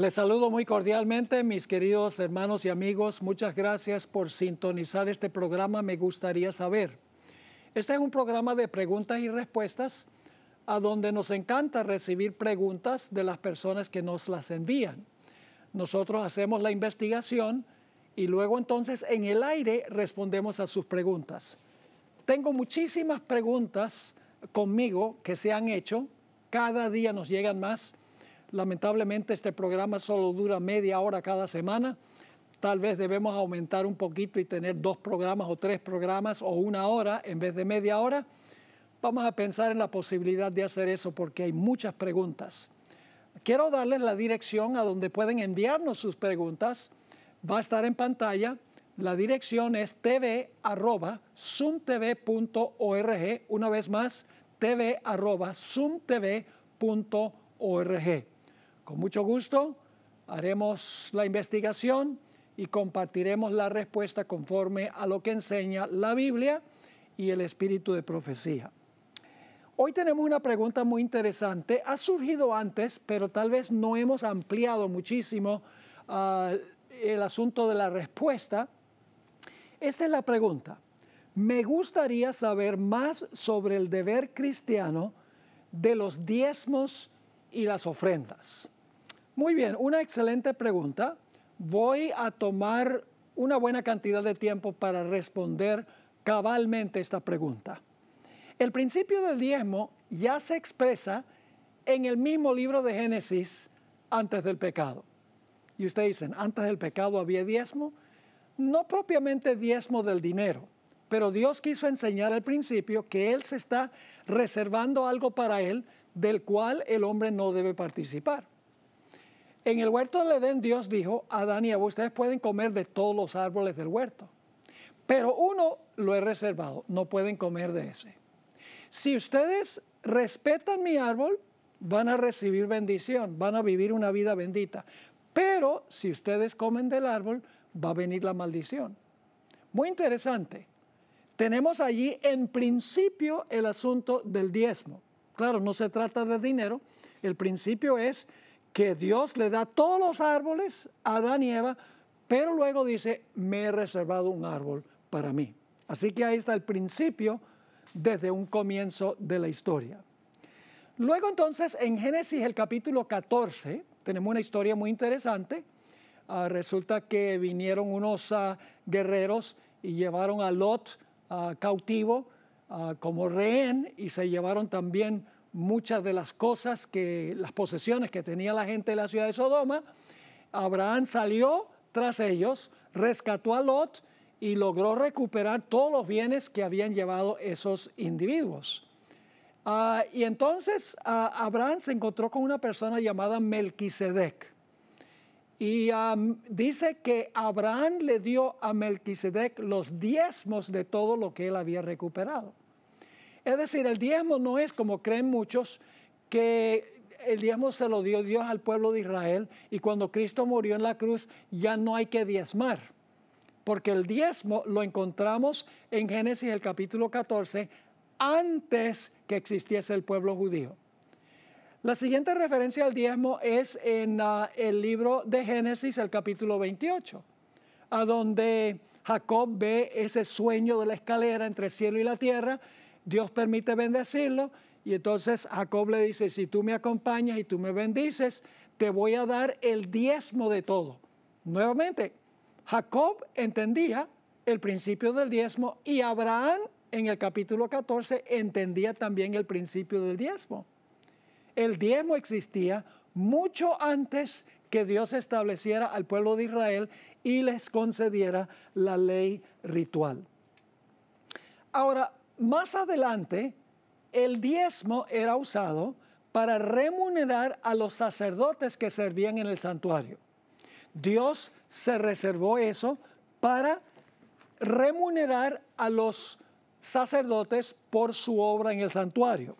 Les saludo muy cordialmente, mis queridos hermanos y amigos. Muchas gracias por sintonizar este programa. Me gustaría saber. Este es un programa de preguntas y respuestas a donde nos encanta recibir preguntas de las personas que nos las envían. Nosotros hacemos la investigación y luego entonces en el aire respondemos a sus preguntas. Tengo muchísimas preguntas conmigo que se han hecho, cada día nos llegan más Lamentablemente este programa solo dura media hora cada semana. Tal vez debemos aumentar un poquito y tener dos programas o tres programas o una hora en vez de media hora. Vamos a pensar en la posibilidad de hacer eso porque hay muchas preguntas. Quiero darles la dirección a donde pueden enviarnos sus preguntas. Va a estar en pantalla. La dirección es tv.zoomtv.org. Una vez más, tv.zoomtv.org. Con mucho gusto haremos la investigación y compartiremos la respuesta conforme a lo que enseña la Biblia y el espíritu de profecía. Hoy tenemos una pregunta muy interesante. Ha surgido antes, pero tal vez no hemos ampliado muchísimo ah, el asunto de la respuesta. Esta es la pregunta. Me gustaría saber más sobre el deber cristiano de los diezmos y las ofrendas. Muy bien, una excelente pregunta. Voy a tomar una buena cantidad de tiempo para responder cabalmente esta pregunta. El principio del diezmo ya se expresa en el mismo libro de Génesis antes del pecado. Y ustedes dicen, antes del pecado había diezmo. No propiamente diezmo del dinero, pero Dios quiso enseñar al principio que Él se está reservando algo para Él del cual el hombre no debe participar. En el huerto de Edén Dios dijo a Adán y a ustedes pueden comer de todos los árboles del huerto, pero uno lo he reservado, no pueden comer de ese. Si ustedes respetan mi árbol, van a recibir bendición, van a vivir una vida bendita, pero si ustedes comen del árbol, va a venir la maldición. Muy interesante. Tenemos allí en principio el asunto del diezmo. Claro, no se trata de dinero, el principio es que Dios le da todos los árboles a Adán pero luego dice, me he reservado un árbol para mí. Así que ahí está el principio desde un comienzo de la historia. Luego entonces en Génesis el capítulo 14 tenemos una historia muy interesante. Ah, resulta que vinieron unos ah, guerreros y llevaron a Lot ah, cautivo como rehén y se llevaron también muchas de las cosas que, las posesiones que tenía la gente de la ciudad de Sodoma. Abraham salió tras ellos, rescató a Lot y logró recuperar todos los bienes que habían llevado esos individuos. Ah, y entonces ah, Abraham se encontró con una persona llamada Melquisedec. Y dice que Abraham le dio a Melquisedec los diezmos de todo lo que él había recuperado. Es decir, el diezmo no es como creen muchos que el diezmo se lo dio Dios al pueblo de Israel y cuando Cristo murió en la cruz ya no hay que diezmar. Porque el diezmo lo encontramos en Génesis el capítulo 14 antes que existiese el pueblo judío. La siguiente referencia al diezmo es en ah, el libro de Génesis el capítulo 28, a donde Jacob ve ese sueño de la escalera entre cielo y la tierra Dios permite bendecirlo y entonces Jacob le dice, si tú me acompañas y tú me bendices, te voy a dar el diezmo de todo. Nuevamente, Jacob entendía el principio del diezmo y Abraham en el capítulo 14 entendía también el principio del diezmo. El diezmo existía mucho antes que Dios estableciera al pueblo de Israel y les concediera la ley ritual. Ahora, más adelante, el diezmo era usado para remunerar a los sacerdotes que servían en el santuario. Dios se reservó eso para remunerar a los sacerdotes por su obra en el santuario.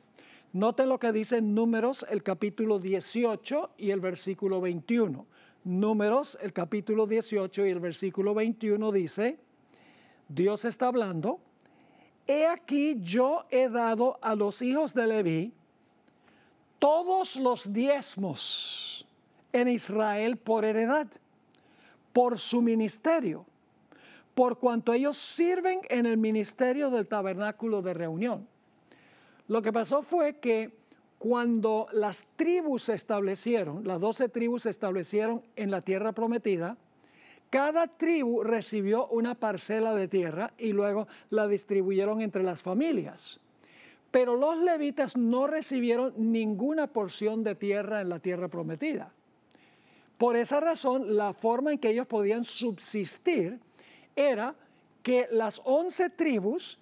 Note lo que dice Números, el capítulo 18 y el versículo 21. Números, el capítulo 18 y el versículo 21 dice, Dios está hablando he aquí yo he dado a los hijos de Leví todos los diezmos en Israel por heredad, por su ministerio, por cuanto ellos sirven en el ministerio del tabernáculo de reunión. Lo que pasó fue que cuando las tribus se establecieron, las doce tribus se establecieron en la tierra prometida, cada tribu recibió una parcela de tierra y luego la distribuyeron entre las familias. Pero los levitas no recibieron ninguna porción de tierra en la tierra prometida. Por esa razón, la forma en que ellos podían subsistir era que las once tribus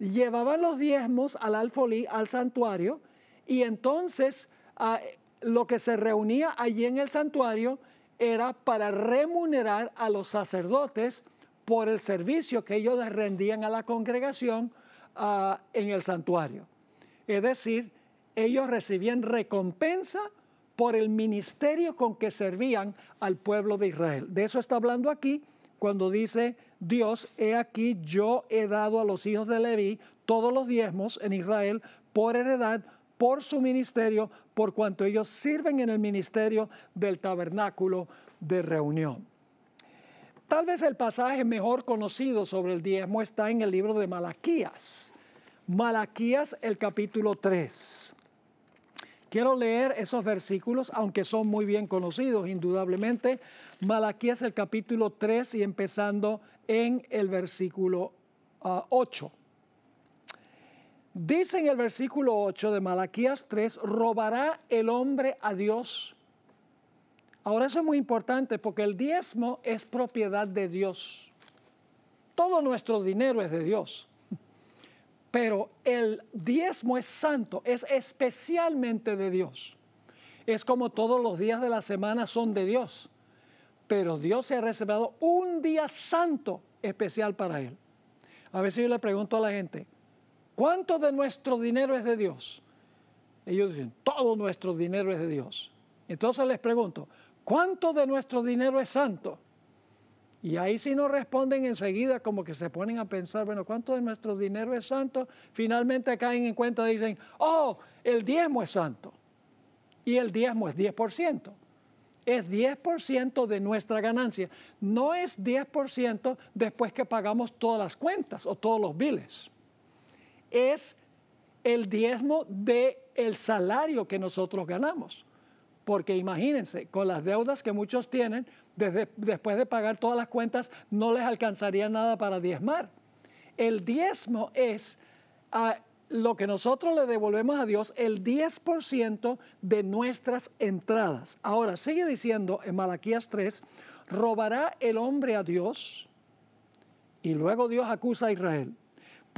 llevaban los diezmos al alfolí, al santuario, y entonces ah, lo que se reunía allí en el santuario era para remunerar a los sacerdotes por el servicio que ellos rendían a la congregación ah, en el santuario. Es decir, ellos recibían recompensa por el ministerio con que servían al pueblo de Israel. De eso está hablando aquí cuando dice Dios, he aquí yo he dado a los hijos de Leví todos los diezmos en Israel por heredad, por su ministerio, por cuanto ellos sirven en el ministerio del tabernáculo de reunión. Tal vez el pasaje mejor conocido sobre el diezmo está en el libro de Malaquías. Malaquías el capítulo 3. Quiero leer esos versículos, aunque son muy bien conocidos, indudablemente. Malaquías el capítulo 3 y empezando en el versículo 8. Ah, Dice en el versículo 8 de Malaquías 3, robará el hombre a Dios. Ahora eso es muy importante porque el diezmo es propiedad de Dios. Todo nuestro dinero es de Dios. Pero el diezmo es santo, es especialmente de Dios. Es como todos los días de la semana son de Dios. Pero Dios se ha reservado un día santo especial para Él. A veces yo le pregunto a la gente, ¿Cuánto de nuestro dinero es de Dios? Ellos dicen, todo nuestro dinero es de Dios. Entonces les pregunto, ¿cuánto de nuestro dinero es santo? Y ahí si no responden enseguida, como que se ponen a pensar, bueno, ¿cuánto de nuestro dinero es santo? Finalmente caen en cuenta y dicen, oh, el diezmo es santo. Y el diezmo es 10%. Es 10% de nuestra ganancia. No es 10% después que pagamos todas las cuentas o todos los biles es el diezmo del el salario que nosotros ganamos. Porque imagínense, con las deudas que muchos tienen, desde, después de pagar todas las cuentas, no les alcanzaría nada para diezmar. El diezmo es lo que nosotros le devolvemos a Dios, el 10% de nuestras entradas. Ahora, sigue diciendo en Malaquías 3, robará el hombre a Dios y luego Dios acusa a Israel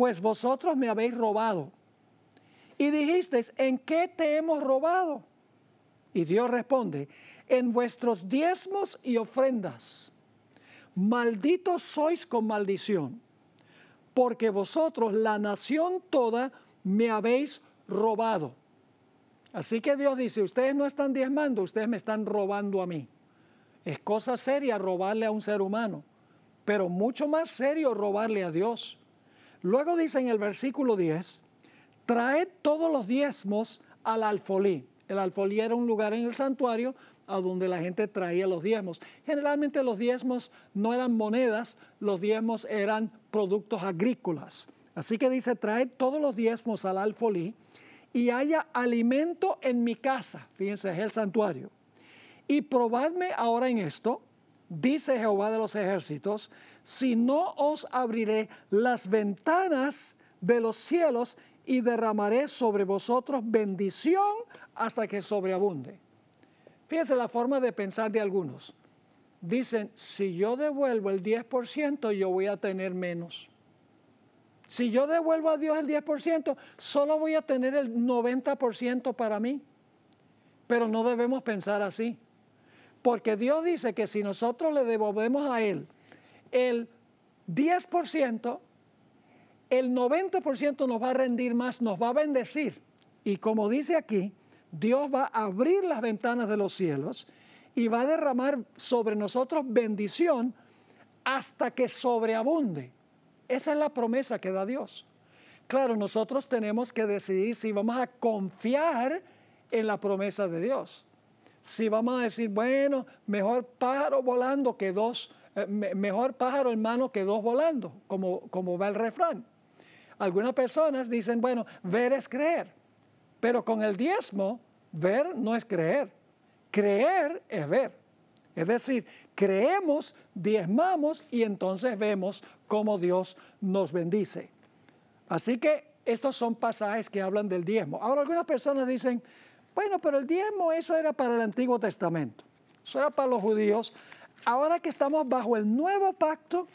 pues vosotros me habéis robado. Y dijisteis, ¿en qué te hemos robado? Y Dios responde, en vuestros diezmos y ofrendas. Malditos sois con maldición, porque vosotros, la nación toda, me habéis robado. Así que Dios dice, ustedes no están diezmando, ustedes me están robando a mí. Es cosa seria robarle a un ser humano, pero mucho más serio robarle a Dios. Luego dice en el versículo 10, trae todos los diezmos al alfolí. El alfolí era un lugar en el santuario a donde la gente traía los diezmos. Generalmente los diezmos no eran monedas, los diezmos eran productos agrícolas. Así que dice, trae todos los diezmos al alfolí y haya alimento en mi casa. Fíjense, es el santuario. Y probadme ahora en esto dice Jehová de los ejércitos, si no os abriré las ventanas de los cielos y derramaré sobre vosotros bendición hasta que sobreabunde. Fíjense la forma de pensar de algunos. Dicen, si yo devuelvo el 10%, yo voy a tener menos. Si yo devuelvo a Dios el 10%, solo voy a tener el 90% para mí. Pero no debemos pensar así. Porque Dios dice que si nosotros le devolvemos a Él el 10%, el 90% nos va a rendir más, nos va a bendecir. Y como dice aquí, Dios va a abrir las ventanas de los cielos y va a derramar sobre nosotros bendición hasta que sobreabunde. Esa es la promesa que da Dios. Claro, nosotros tenemos que decidir si vamos a confiar en la promesa de Dios si vamos a decir, bueno, mejor pájaro volando que dos, eh, mejor pájaro en mano que dos volando, como, como va el refrán. Algunas personas dicen, bueno, ver es creer, pero con el diezmo, ver no es creer, creer es ver. Es decir, creemos, diezmamos y entonces vemos cómo Dios nos bendice. Así que estos son pasajes que hablan del diezmo. Ahora algunas personas dicen, bueno, pero el diezmo eso era para el Antiguo Testamento, eso era para los judíos. Ahora que estamos bajo el nuevo pacto,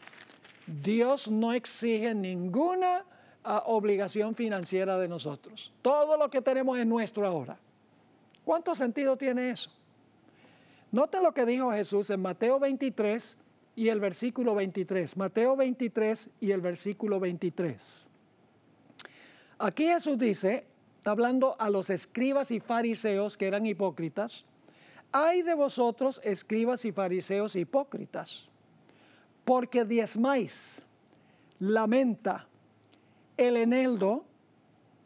Dios no exige ninguna ah, obligación financiera de nosotros. Todo lo que tenemos es nuestro ahora. ¿Cuánto sentido tiene eso? Nota lo que dijo Jesús en Mateo 23 y el versículo 23. Mateo 23 y el versículo 23. Aquí Jesús dice, está hablando a los escribas y fariseos que eran hipócritas, hay de vosotros escribas y fariseos hipócritas, porque diezmáis la menta, el eneldo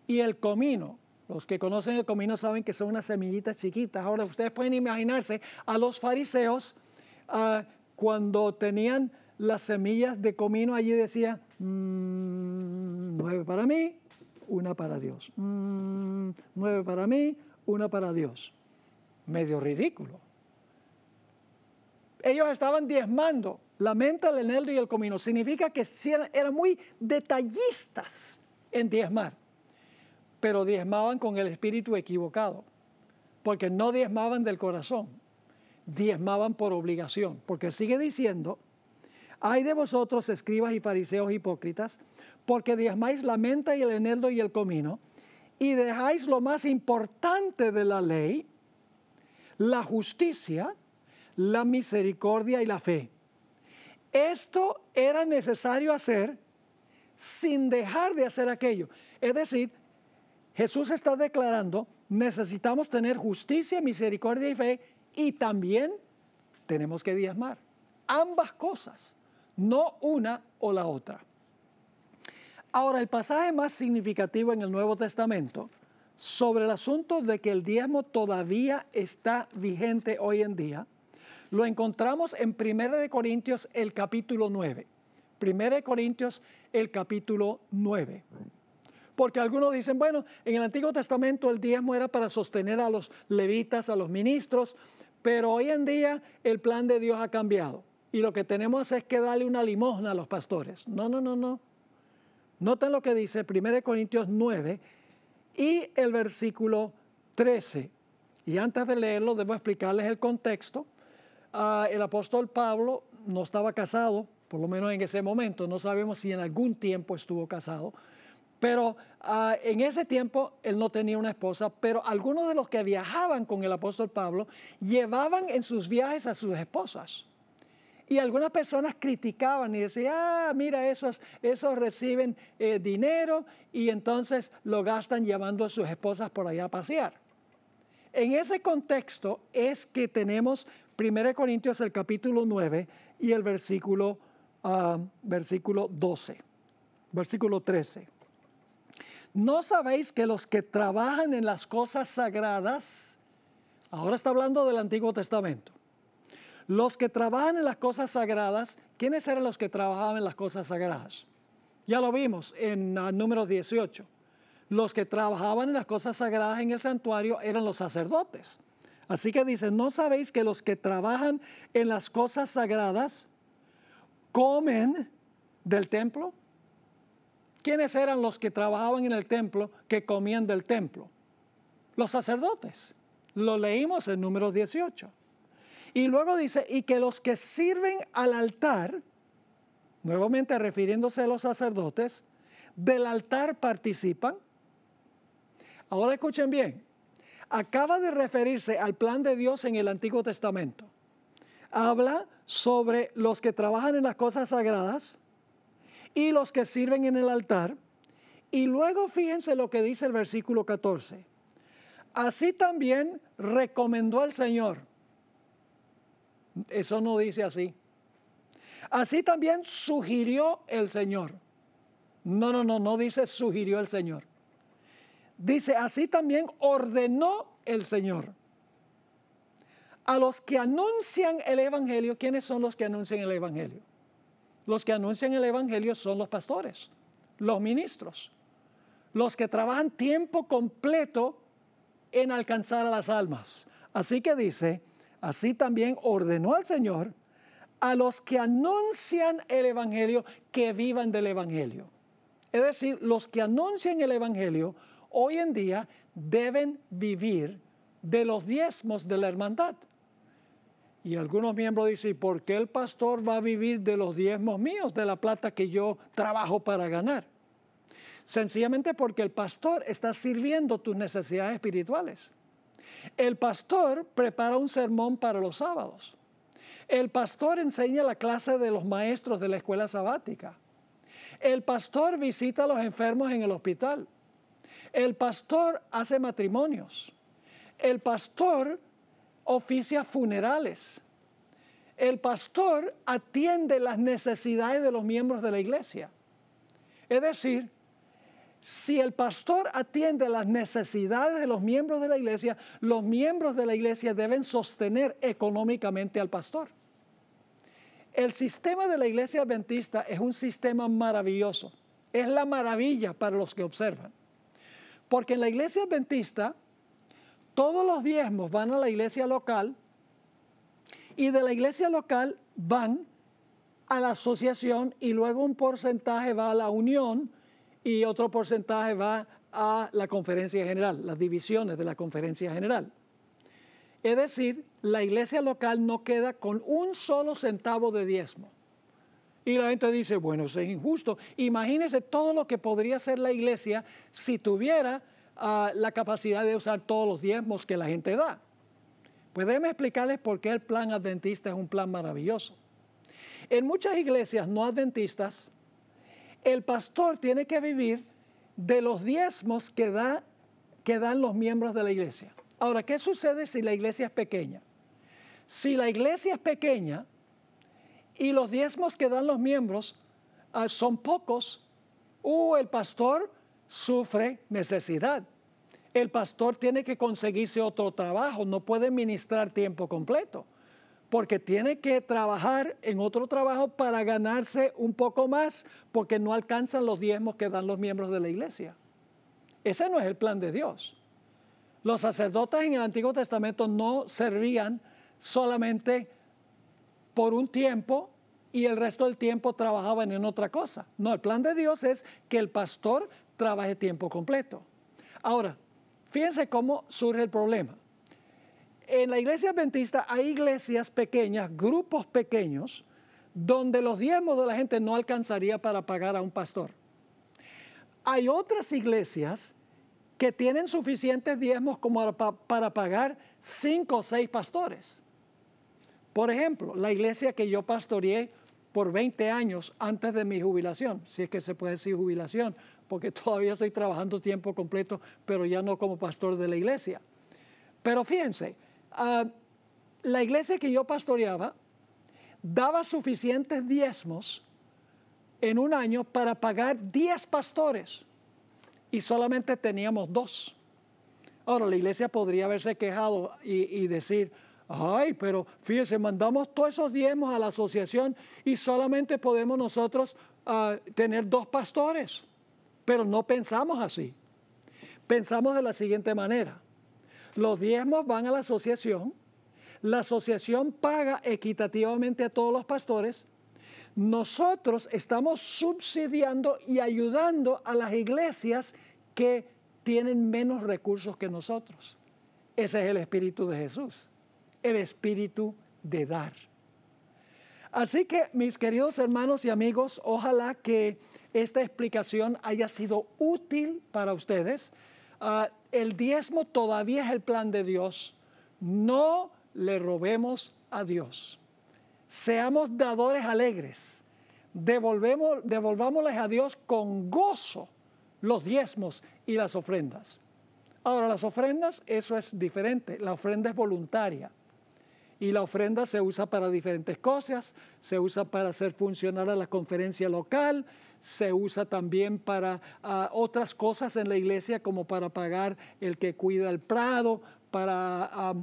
y el comino. Los que conocen el comino saben que son unas semillitas chiquitas. Ahora ustedes pueden imaginarse a los fariseos ah, cuando tenían las semillas de comino allí decía, mm, nueve para mí, una para Dios. Mm, nueve para mí, una para Dios. Medio ridículo. Ellos estaban diezmando. La mente, el eneldo y el comino. Significa que eran muy detallistas en diezmar. Pero diezmaban con el espíritu equivocado. Porque no diezmaban del corazón. Diezmaban por obligación. Porque sigue diciendo Ay de vosotros, escribas y fariseos hipócritas, porque diezmáis la menta y el eneldo y el comino, y dejáis lo más importante de la ley, la justicia, la misericordia y la fe. Esto era necesario hacer sin dejar de hacer aquello. Es decir, Jesús está declarando, necesitamos tener justicia, misericordia y fe, y también tenemos que diezmar. Ambas cosas no una o la otra. Ahora, el pasaje más significativo en el Nuevo Testamento sobre el asunto de que el diezmo todavía está vigente hoy en día, lo encontramos en 1 Corintios el capítulo 9. 1 Corintios el capítulo 9. Porque algunos dicen, bueno, en el Antiguo Testamento el diezmo era para sostener a los levitas, a los ministros, pero hoy en día el plan de Dios ha cambiado y lo que tenemos es que darle una limosna a los pastores. No, no, no, no. Noten lo que dice 1 Corintios 9 y el versículo 13. Y antes de leerlo, debo explicarles el contexto. Ah, el apóstol Pablo no estaba casado, por lo menos en ese momento. No sabemos si en algún tiempo estuvo casado. Pero ah, en ese tiempo él no tenía una esposa, pero algunos de los que viajaban con el apóstol Pablo llevaban en sus viajes a sus esposas. Y algunas personas criticaban y decían, ah, mira, esos, esos reciben eh, dinero y entonces lo gastan llevando a sus esposas por allá a pasear. En ese contexto es que tenemos 1 Corintios el capítulo 9 y el versículo, ah, versículo 12, versículo 13. ¿No sabéis que los que trabajan en las cosas sagradas, ahora está hablando del Antiguo Testamento, los que trabajan en las cosas sagradas, ¿quiénes eran los que trabajaban en las cosas sagradas? Ya lo vimos en ah, número 18. Los que trabajaban en las cosas sagradas en el santuario eran los sacerdotes. Así que dice, ¿no sabéis que los que trabajan en las cosas sagradas comen del templo? ¿Quiénes eran los que trabajaban en el templo que comían del templo? Los sacerdotes. Lo leímos en número 18. Y luego dice, y que los que sirven al altar, nuevamente refiriéndose a los sacerdotes, del altar participan. Ahora escuchen bien, acaba de referirse al plan de Dios en el Antiguo Testamento. Habla sobre los que trabajan en las cosas sagradas y los que sirven en el altar. Y luego fíjense lo que dice el versículo 14. Así también recomendó el Señor eso no dice así. Así también sugirió el Señor. No, no, no, no dice sugirió el Señor. Dice, así también ordenó el Señor. A los que anuncian el Evangelio, ¿quiénes son los que anuncian el Evangelio? Los que anuncian el Evangelio son los pastores, los ministros, los que trabajan tiempo completo en alcanzar a las almas. Así que dice, Así también ordenó al Señor a los que anuncian el Evangelio que vivan del Evangelio. Es decir, los que anuncian el Evangelio hoy en día deben vivir de los diezmos de la hermandad. Y algunos miembros dicen, ¿por qué el pastor va a vivir de los diezmos míos, de la plata que yo trabajo para ganar? Sencillamente porque el pastor está sirviendo tus necesidades espirituales. El pastor prepara un sermón para los sábados. El pastor enseña la clase de los maestros de la escuela sabática. El pastor visita a los enfermos en el hospital. El pastor hace matrimonios. El pastor oficia funerales. El pastor atiende las necesidades de los miembros de la iglesia. Es decir, si el pastor atiende las necesidades de los miembros de la iglesia, los miembros de la iglesia deben sostener económicamente al pastor. El sistema de la iglesia adventista es un sistema maravilloso. Es la maravilla para los que observan. Porque en la iglesia adventista, todos los diezmos van a la iglesia local y de la iglesia local van a la asociación y luego un porcentaje va a la unión y otro porcentaje va a la conferencia general, las divisiones de la conferencia general. Es decir, la iglesia local no queda con un solo centavo de diezmo. Y la gente dice, bueno, eso es injusto. Imagínense todo lo que podría hacer la iglesia si tuviera ah, la capacidad de usar todos los diezmos que la gente da. Pueden explicarles por qué el plan adventista es un plan maravilloso. En muchas iglesias no adventistas, el pastor tiene que vivir de los diezmos que, que dan los miembros de la iglesia. Ahora, ¿qué sucede si la iglesia es pequeña? Si la iglesia es pequeña y los diezmos que dan los miembros ah, son pocos, uh, el pastor sufre necesidad. El pastor tiene que conseguirse otro trabajo, no puede ministrar tiempo completo porque tiene que trabajar en otro trabajo para ganarse un poco más, porque no alcanzan los diezmos que dan los miembros de la iglesia. Ese no es el plan de Dios. Los sacerdotes en el Antiguo Testamento no servían solamente por un tiempo y el resto del tiempo trabajaban en otra cosa. No, el plan de Dios es que el pastor trabaje tiempo completo. Ahora, fíjense cómo surge el problema. En la iglesia adventista hay iglesias pequeñas, grupos pequeños, donde los diezmos de la gente no alcanzaría para pagar a un pastor. Hay otras iglesias que tienen suficientes diezmos como para, pagar cinco o seis pastores. Por ejemplo, la iglesia que yo pastoreé por 20 años antes de mi jubilación, si es que se puede decir jubilación, porque todavía estoy trabajando tiempo completo, pero ya no como pastor de la iglesia. Pero fíjense, Ah, la iglesia que yo pastoreaba daba suficientes diezmos en un año para pagar 10 pastores y solamente teníamos dos. Ahora, la iglesia podría haberse quejado y, decir, ay, pero fíjese, mandamos todos esos diezmos a la asociación y solamente podemos nosotros ah, tener dos pastores. Pero no pensamos así. Pensamos de la siguiente manera. Los diezmos van a la asociación, la asociación paga equitativamente a todos los pastores, nosotros estamos subsidiando y ayudando a las iglesias que tienen menos recursos que nosotros. Ese es el espíritu de Jesús, el espíritu de dar. Así que mis queridos hermanos y amigos, ojalá que esta explicación haya sido útil para ustedes. Ah, el diezmo todavía es el plan de Dios. No le robemos a Dios. Seamos dadores alegres. Devolvemos, devolvámosles a Dios con gozo los diezmos y las ofrendas. Ahora, las ofrendas, eso es diferente. La ofrenda es voluntaria. Y la ofrenda se usa para diferentes cosas. Se usa para hacer funcionar a la conferencia local, se usa también para ah, otras cosas en la iglesia, como para pagar el que cuida el prado, para, ah,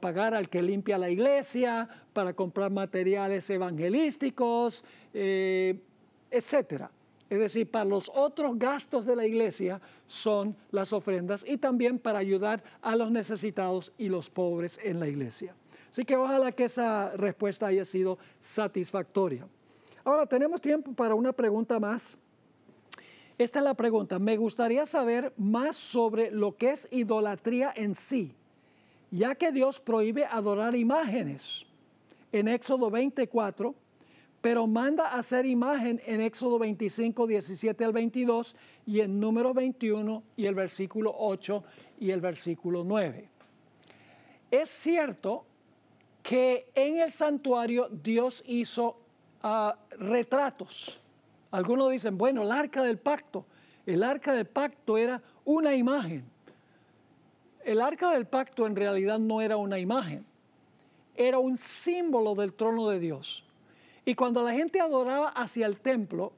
pagar al que limpia la iglesia, para comprar materiales evangelísticos, eh, etcétera. etc. Es decir, para los otros gastos de la iglesia son las ofrendas y también para ayudar a los necesitados y los pobres en la iglesia. Así que ojalá que esa respuesta haya sido satisfactoria. Ahora tenemos tiempo para una pregunta más. Esta es la pregunta. Me gustaría saber más sobre lo que es idolatría en sí, ya que Dios prohíbe adorar imágenes en Éxodo 24, pero manda hacer imagen en Éxodo 25, 17 al 22 y en número 21 y el versículo 8 y el versículo 9. Es cierto que en el santuario Dios hizo retratos. Algunos dicen, bueno, el arca del pacto. El arca del pacto era una imagen. El arca del pacto en realidad no era una imagen, era un símbolo del trono de Dios. Y cuando la gente adoraba hacia el templo,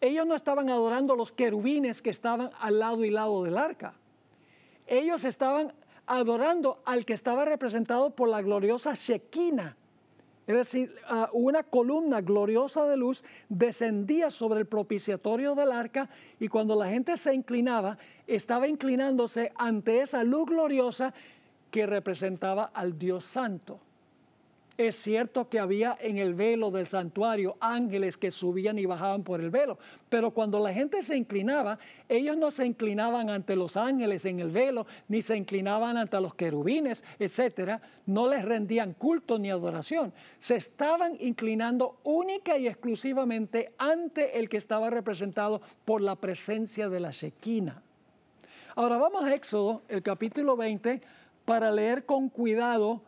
ellos no estaban adorando los querubines que estaban al lado y lado del arca. Ellos estaban adorando al que estaba representado por la gloriosa Shekinah, es decir, ah, una columna gloriosa de luz descendía sobre el propiciatorio del arca y cuando la gente se inclinaba, estaba inclinándose ante esa luz gloriosa que representaba al Dios Santo. Es cierto que había en el velo del santuario ángeles que subían y bajaban por el velo, pero cuando la gente se inclinaba, ellos no se inclinaban ante los ángeles en el velo, ni se inclinaban ante los querubines, etcétera, no les rendían culto ni adoración. Se estaban inclinando única y exclusivamente ante el que estaba representado por la presencia de la shekinah. Ahora vamos a Éxodo, el capítulo 20, para leer con cuidado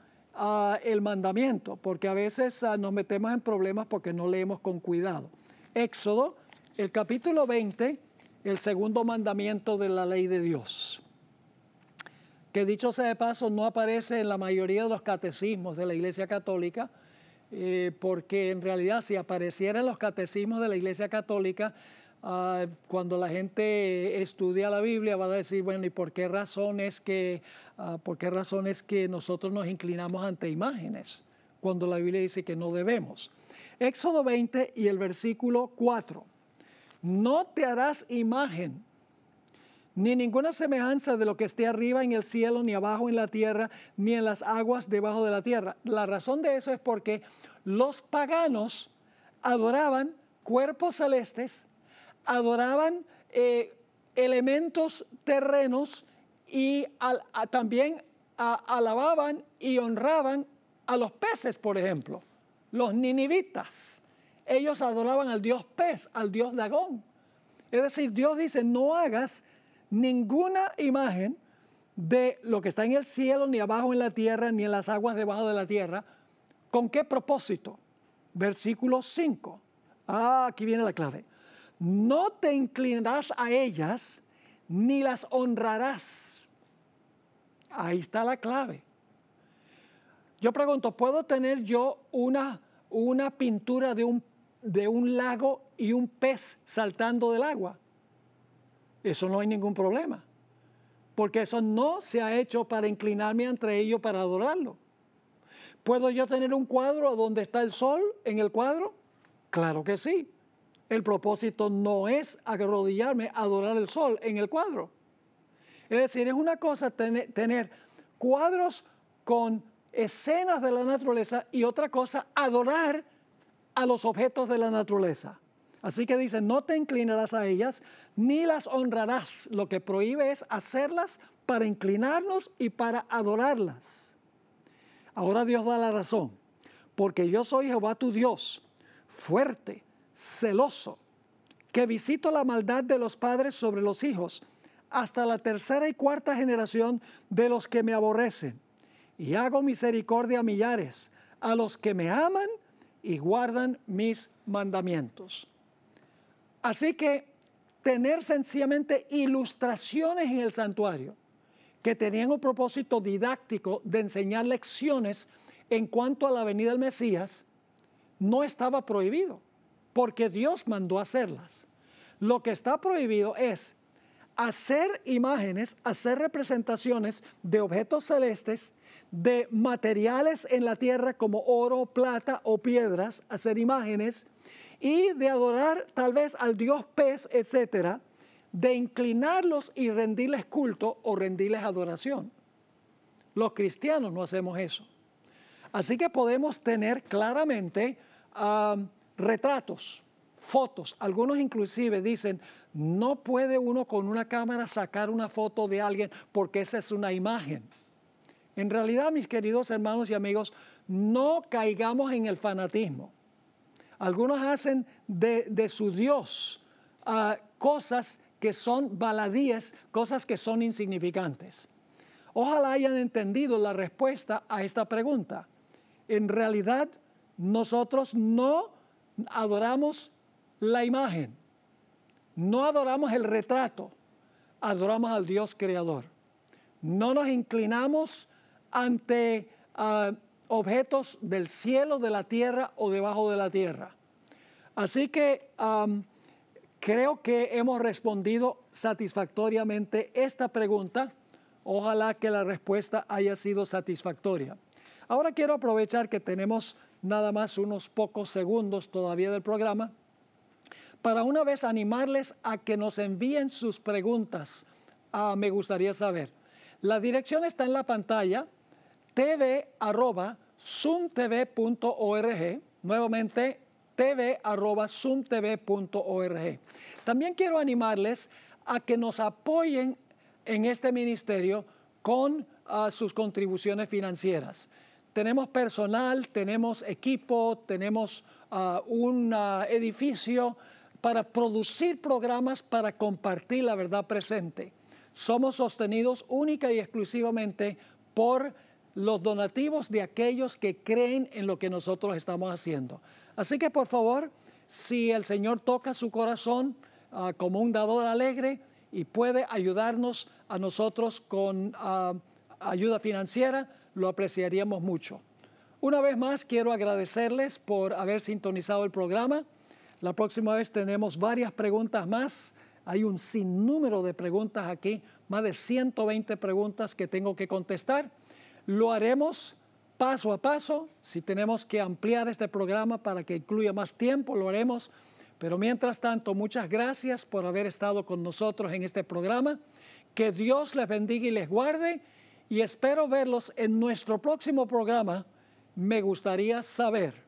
el mandamiento, porque a veces ah, nos metemos en problemas porque no leemos con cuidado. Éxodo, el capítulo 20, el segundo mandamiento de la ley de Dios, que dicho sea de paso no aparece en la mayoría de los catecismos de la Iglesia Católica, eh, porque en realidad si aparecieran los catecismos de la Iglesia Católica, Ah, cuando la gente estudia la Biblia va a decir, bueno, ¿y por qué razón que, ah, por qué razón es que nosotros nos inclinamos ante imágenes? Cuando la Biblia dice que no debemos. Éxodo 20 y el versículo 4. No te harás imagen ni ninguna semejanza de lo que esté arriba en el cielo, ni abajo en la tierra, ni en las aguas debajo de la tierra. La razón de eso es porque los paganos adoraban cuerpos celestes adoraban eh, elementos terrenos y también alababan y honraban a los peces, por ejemplo, los ninivitas. Ellos adoraban al dios pez, al dios Dagón. Es decir, Dios dice, no hagas ninguna imagen de lo que está en el cielo, ni abajo en la tierra, ni en las aguas debajo de la tierra. ¿Con qué propósito? Versículo 5. Ah, aquí viene la clave no te inclinarás a ellas ni las honrarás. Ahí está la clave. Yo pregunto, ¿puedo tener yo una, una pintura de un, de un lago y un pez saltando del agua? Eso no hay ningún problema, porque eso no se ha hecho para inclinarme ante ello, para adorarlo. ¿Puedo yo tener un cuadro donde está el sol en el cuadro? Claro que sí. El propósito no es arrodillarme, adorar el sol en el cuadro. Es decir, es una cosa tener cuadros con escenas de la naturaleza y otra cosa adorar a los objetos de la naturaleza. Así que dice, no te inclinarás a ellas ni las honrarás. Lo que prohíbe es hacerlas para inclinarnos y para adorarlas. Ahora Dios da la razón, porque yo soy Jehová tu Dios, fuerte, celoso, que visito la maldad de los padres sobre los hijos, hasta la tercera y cuarta generación de los que me aborrecen, y hago misericordia a millares, a los que me aman y guardan mis mandamientos. Así que tener sencillamente ilustraciones en el santuario que tenían un propósito didáctico de enseñar lecciones en cuanto a la venida del Mesías, no estaba prohibido porque Dios mandó hacerlas. Lo que está prohibido es hacer imágenes, hacer representaciones de objetos celestes, de materiales en la tierra como oro, plata o piedras, hacer imágenes y de adorar tal vez al dios pez, etcétera, de inclinarlos y rendirles culto o rendirles adoración. Los cristianos no hacemos eso. Así que podemos tener claramente ah, retratos, fotos. Algunos inclusive dicen, no puede uno con una cámara sacar una foto de alguien porque esa es una imagen. En realidad, mis queridos hermanos y amigos, no caigamos en el fanatismo. Algunos hacen de, su Dios ah, cosas que son baladíes, cosas que son insignificantes. Ojalá hayan entendido la respuesta a esta pregunta. En realidad, nosotros no adoramos la imagen, no adoramos el retrato, adoramos al Dios creador. No nos inclinamos ante ah, objetos del cielo, de la tierra o debajo de la tierra. Así que creo que hemos respondido satisfactoriamente esta pregunta. Ojalá que la respuesta haya sido satisfactoria. Ahora quiero aprovechar que tenemos nada más unos pocos segundos todavía del programa para una vez animarles a que nos envíen sus preguntas. Ah, me gustaría saber. La dirección está en la pantalla tv.zoomtv.org. Nuevamente, tv.zoomtv.org. También quiero animarles a que nos apoyen en este ministerio con ah, sus contribuciones financieras tenemos personal, tenemos equipo, tenemos ah, un ah, edificio para producir programas para compartir la verdad presente. Somos sostenidos única y exclusivamente por los donativos de aquellos que creen en lo que nosotros estamos haciendo. Así que por favor, si el Señor toca su corazón ah, como un dador alegre y puede ayudarnos a nosotros con ayuda financiera, lo apreciaríamos mucho. Una vez más, quiero agradecerles por haber sintonizado el programa. La próxima vez tenemos varias preguntas más. Hay un sinnúmero de preguntas aquí, más de 120 preguntas que tengo que contestar. Lo haremos paso a paso. Si tenemos que ampliar este programa para que incluya más tiempo, lo haremos. Pero mientras tanto, muchas gracias por haber estado con nosotros en este programa. Que Dios les bendiga y les guarde y espero verlos en nuestro próximo programa. Me gustaría saber.